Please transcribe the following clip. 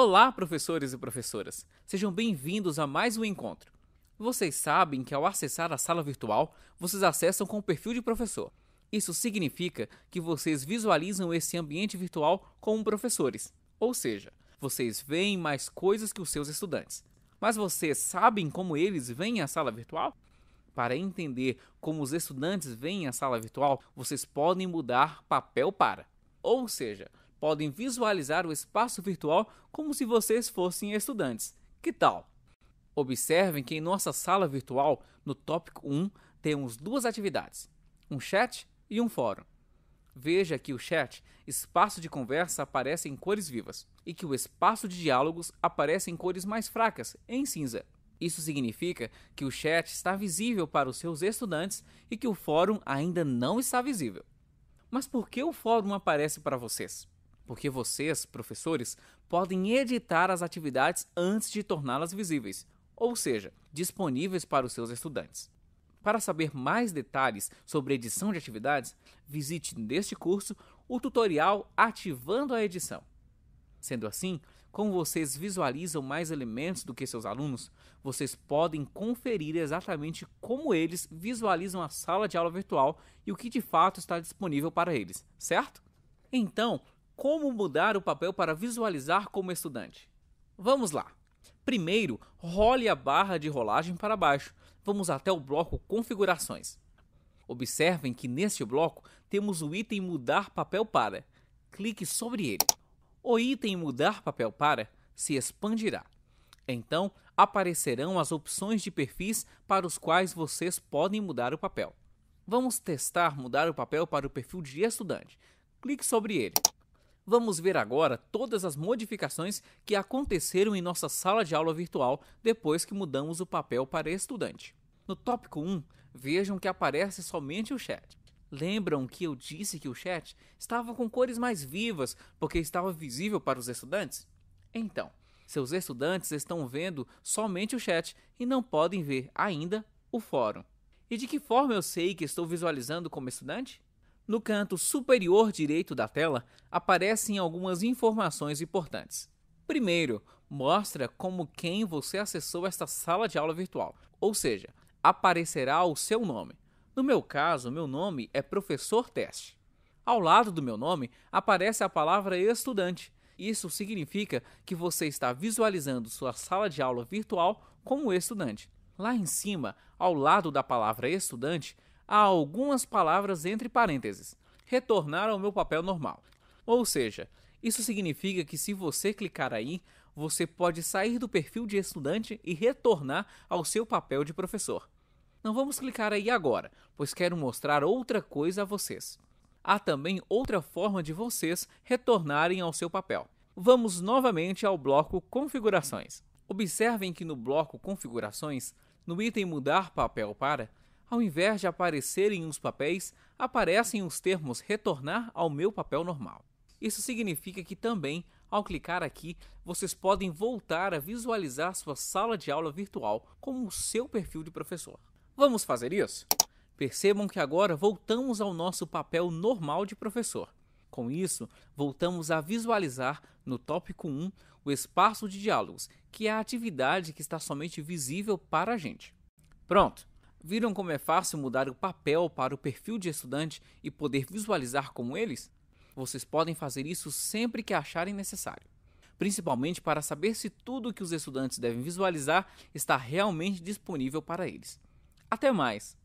Olá, professores e professoras! Sejam bem-vindos a mais um encontro. Vocês sabem que ao acessar a sala virtual, vocês acessam com o perfil de professor. Isso significa que vocês visualizam esse ambiente virtual como professores, ou seja, vocês veem mais coisas que os seus estudantes. Mas vocês sabem como eles veem a sala virtual? Para entender como os estudantes veem a sala virtual, vocês podem mudar papel para. Ou seja, podem visualizar o espaço virtual como se vocês fossem estudantes. Que tal? Observem que em nossa sala virtual, no tópico 1, temos duas atividades: um chat e um fórum. Veja que o chat, espaço de conversa, aparece em cores vivas e que o espaço de diálogos aparece em cores mais fracas, em cinza. Isso significa que o chat está visível para os seus estudantes e que o fórum ainda não está visível. Mas por que o fórum aparece para vocês? porque vocês, professores, podem editar as atividades antes de torná-las visíveis, ou seja, disponíveis para os seus estudantes. Para saber mais detalhes sobre edição de atividades, visite neste curso o tutorial Ativando a Edição. Sendo assim, como vocês visualizam mais elementos do que seus alunos, vocês podem conferir exatamente como eles visualizam a sala de aula virtual e o que de fato está disponível para eles, certo? Então, como mudar o papel para visualizar como estudante. Vamos lá! Primeiro, role a barra de rolagem para baixo. Vamos até o bloco Configurações. Observem que neste bloco temos o item Mudar papel para. Clique sobre ele. O item Mudar papel para se expandirá. Então, aparecerão as opções de perfis para os quais vocês podem mudar o papel. Vamos testar mudar o papel para o perfil de estudante. Clique sobre ele. Vamos ver agora todas as modificações que aconteceram em nossa sala de aula virtual depois que mudamos o papel para estudante. No tópico 1, vejam que aparece somente o chat. Lembram que eu disse que o chat estava com cores mais vivas porque estava visível para os estudantes? Então, seus estudantes estão vendo somente o chat e não podem ver ainda o fórum. E de que forma eu sei que estou visualizando como estudante? No canto superior direito da tela aparecem algumas informações importantes. Primeiro, mostra como quem você acessou esta sala de aula virtual, ou seja, aparecerá o seu nome. No meu caso, meu nome é Professor Teste. Ao lado do meu nome aparece a palavra estudante. Isso significa que você está visualizando sua sala de aula virtual como estudante. Lá em cima, ao lado da palavra estudante, há algumas palavras entre parênteses, retornar ao meu papel normal. Ou seja, isso significa que se você clicar aí, você pode sair do perfil de estudante e retornar ao seu papel de professor. Não vamos clicar aí agora, pois quero mostrar outra coisa a vocês. Há também outra forma de vocês retornarem ao seu papel. Vamos novamente ao bloco Configurações. Observem que no bloco Configurações, no item Mudar papel para, ao invés de aparecerem os papéis, aparecem os termos retornar ao meu papel normal. Isso significa que também, ao clicar aqui, vocês podem voltar a visualizar sua sala de aula virtual como o seu perfil de professor. Vamos fazer isso? Percebam que agora voltamos ao nosso papel normal de professor. Com isso, voltamos a visualizar no tópico 1 o espaço de diálogos, que é a atividade que está somente visível para a gente. Pronto! Viram como é fácil mudar o papel para o perfil de estudante e poder visualizar como eles? Vocês podem fazer isso sempre que acharem necessário, principalmente para saber se tudo o que os estudantes devem visualizar está realmente disponível para eles. Até mais!